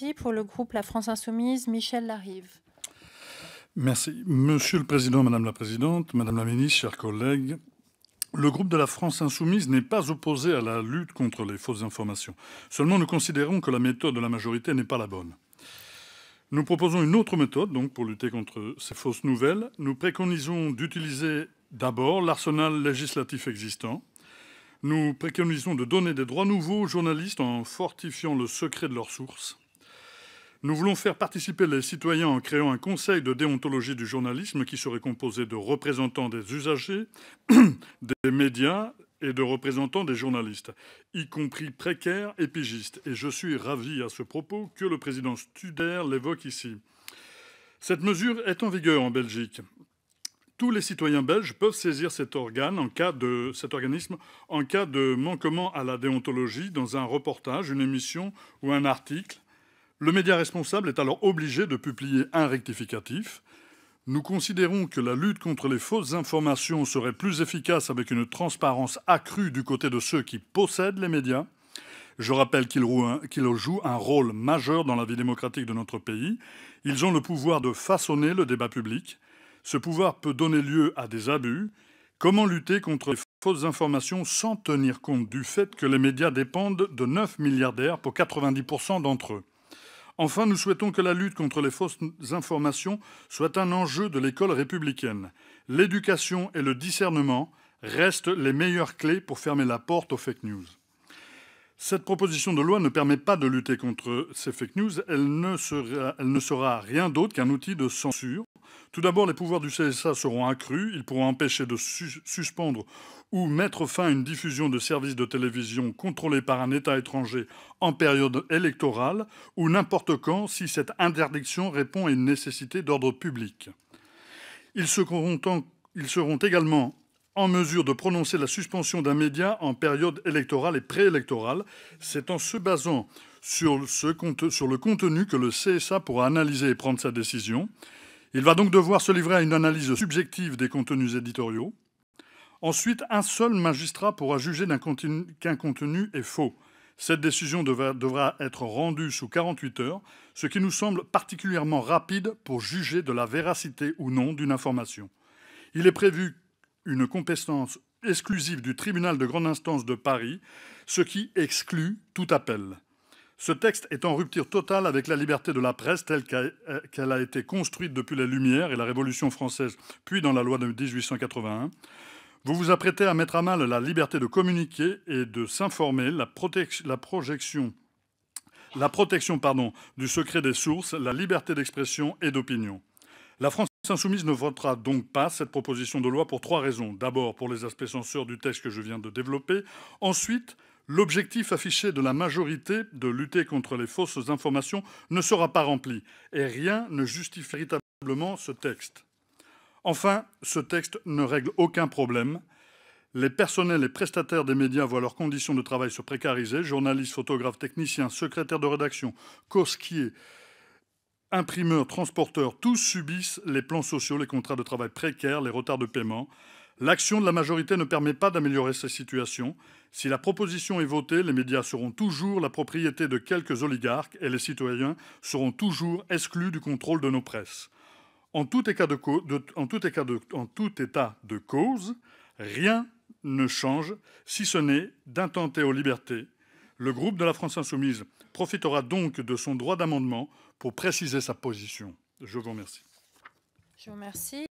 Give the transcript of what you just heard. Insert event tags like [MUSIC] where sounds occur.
Merci. Pour le groupe La France Insoumise, Michel Larive. Merci. Monsieur le Président, Madame la Présidente, Madame la Ministre, chers collègues, le groupe de la France insoumise n'est pas opposé à la lutte contre les fausses informations. Seulement, nous considérons que la méthode de la majorité n'est pas la bonne. Nous proposons une autre méthode donc, pour lutter contre ces fausses nouvelles. Nous préconisons d'utiliser d'abord l'arsenal législatif existant. Nous préconisons de donner des droits nouveaux aux journalistes en fortifiant le secret de leurs sources. Nous voulons faire participer les citoyens en créant un conseil de déontologie du journalisme qui serait composé de représentants des usagers, [CLEARS THROAT] des médias et de représentants des journalistes, y compris précaires et pigistes. Et je suis ravi à ce propos que le président Studer l'évoque ici. Cette mesure est en vigueur en Belgique. Tous les citoyens belges peuvent saisir cet, organe en cas de, cet organisme en cas de manquement à la déontologie dans un reportage, une émission ou un article le média responsable est alors obligé de publier un rectificatif. Nous considérons que la lutte contre les fausses informations serait plus efficace avec une transparence accrue du côté de ceux qui possèdent les médias. Je rappelle qu'ils jouent un rôle majeur dans la vie démocratique de notre pays. Ils ont le pouvoir de façonner le débat public. Ce pouvoir peut donner lieu à des abus. Comment lutter contre les fausses informations sans tenir compte du fait que les médias dépendent de 9 milliardaires pour 90% d'entre eux Enfin, nous souhaitons que la lutte contre les fausses informations soit un enjeu de l'école républicaine. L'éducation et le discernement restent les meilleures clés pour fermer la porte aux fake news. Cette proposition de loi ne permet pas de lutter contre ces fake news, elle ne sera, rien d'autre qu'un outil de censure tout d'abord, les pouvoirs du CSA seront accrus. Ils pourront empêcher de suspendre ou mettre fin à une diffusion de services de télévision contrôlés par un État étranger en période électorale ou n'importe quand si cette interdiction répond à une nécessité d'ordre public. Ils seront, également en mesure de prononcer la suspension d'un média en période électorale et préélectorale. C'est en se basant sur le contenu que le CSA pourra analyser et prendre sa décision. Il va donc devoir se livrer à une analyse subjective des contenus éditoriaux. Ensuite, un seul magistrat pourra juger qu'un contenu, est faux. Cette décision devra, devra être rendue sous 48 heures, ce qui nous semble particulièrement rapide pour juger de la véracité ou non d'une information. Il est prévu une compétence exclusive du tribunal de grande instance de Paris, ce qui exclut tout appel. Ce texte est en rupture totale avec la liberté de la presse telle euh, qu'elle a été construite depuis les Lumières et la Révolution française, puis dans la loi de 1881. Vous vous apprêtez à mettre à mal la liberté de communiquer et de s'informer, la, la, projection, la protection pardon, du secret des sources, la liberté d'expression et d'opinion. La France insoumise ne votera donc pas cette proposition de loi pour trois raisons. D'abord, pour les aspects censeurs du texte que je viens de développer. Ensuite, l'objectif affiché de la majorité de lutter contre les fausses informations ne sera pas rempli et rien ne justifie véritablement ce texte. Enfin, ce texte ne règle aucun problème. Les personnels et prestataires des médias voient leurs conditions de travail se précariser. Journalistes, photographes, techniciens, secrétaires de rédaction, cosquiers, imprimeurs, transporteurs, tous subissent les plans sociaux, les contrats de travail précaires, les retards de paiement. L'action de la majorité ne permet pas d'améliorer cette situation. Si la proposition est votée, les médias seront toujours la propriété de quelques oligarques et les citoyens seront toujours exclus du contrôle de nos presses. En tout état de, cause, rien ne change, si ce n'est d'intenter aux libertés. Le groupe de la France insoumise profitera donc de son droit d'amendement pour préciser sa position. Je vous remercie. Je vous remercie.